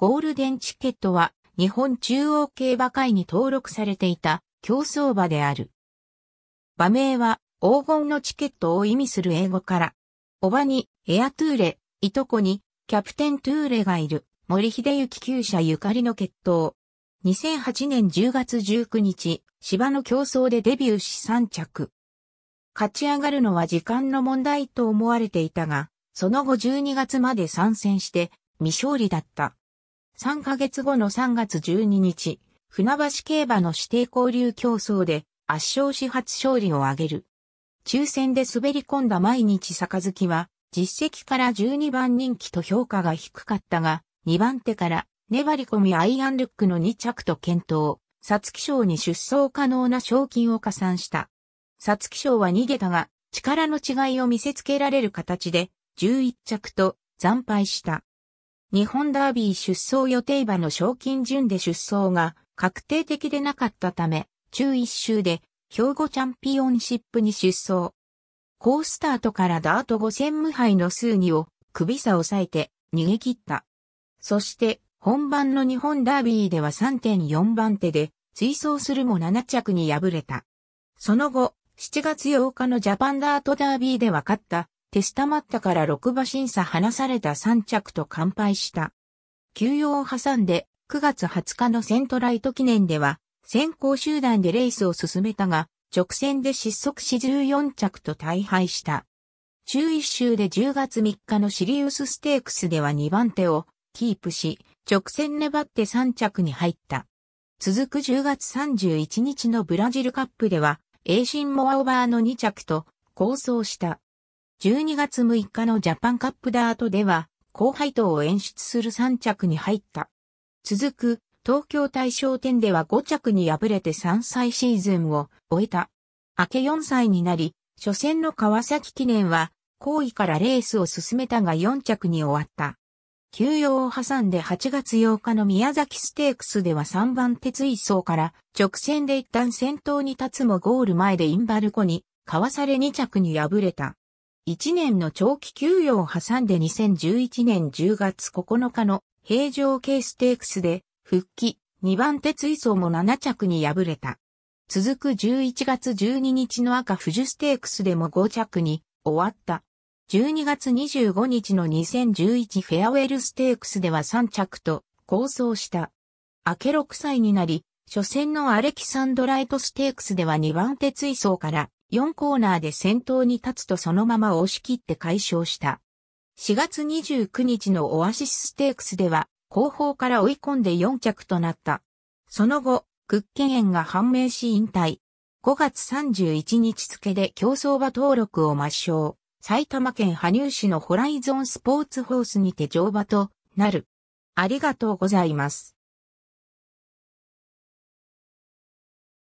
ゴールデンチケットは日本中央競馬会に登録されていた競争馬である。馬名は黄金のチケットを意味する英語から、おばにエアトゥーレ、いとこにキャプテントゥーレがいる森秀幸旧舎ゆかりの血統。2008年10月19日、芝の競争でデビューし3着。勝ち上がるのは時間の問題と思われていたが、その後12月まで参戦して未勝利だった。3ヶ月後の3月12日、船橋競馬の指定交流競争で圧勝始発勝利を挙げる。抽選で滑り込んだ毎日杯は、実績から12番人気と評価が低かったが、2番手から、粘り込みアイアンルックの2着と検討、ツキ賞に出走可能な賞金を加算した。ツキ賞は逃げたが、力の違いを見せつけられる形で、11着と惨敗した。日本ダービー出走予定馬の賞金順で出走が確定的でなかったため、中1周で兵庫チャンピオンシップに出走。ースタートからダート5戦無敗の数2を首差抑えて逃げ切った。そして本番の日本ダービーでは3.4番手で追走するも7着に敗れた。その後、7月8日のジャパンダートダービーで分かった手下まったから6馬審査離された3着と完敗した。休養を挟んで9月20日のセントライト記念では先行集団でレースを進めたが直線で失速し14着と大敗した。中1周で10月3日のシリウスステークスでは2番手をキープし直線粘って3着に入った。続く10月31日のブラジルカップでは、エ進シンモアオバーの2着と、構想した。12月6日のジャパンカップダートでは、後輩等を演出する3着に入った。続く、東京大賞店では5着に敗れて3歳シーズンを終えた。明け4歳になり、初戦の川崎記念は、後位からレースを進めたが4着に終わった。休養を挟んで8月8日の宮崎ステークスでは3番手追走から直線で一旦先頭に立つもゴール前でインバルコに、かわされ2着に敗れた。1年の長期休養を挟んで2011年10月9日の平城系ステークスで復帰2番手追走も7着に敗れた。続く11月12日の赤富士ステークスでも5着に終わった。12月25日の2011フェアウェルステークスでは3着と構想した。明け6歳になり、初戦のアレキサンドライトステークスでは2番手追走から4コーナーで先頭に立つとそのまま押し切って解消した。4月29日のオアシスステークスでは、後方から追い込んで4着となった。その後、クッケンエンが判明し引退。5月31日付で競争馬登録を抹消。埼玉県羽生市のホライゾンスポーツホースにて乗馬となる。ありがとうございます。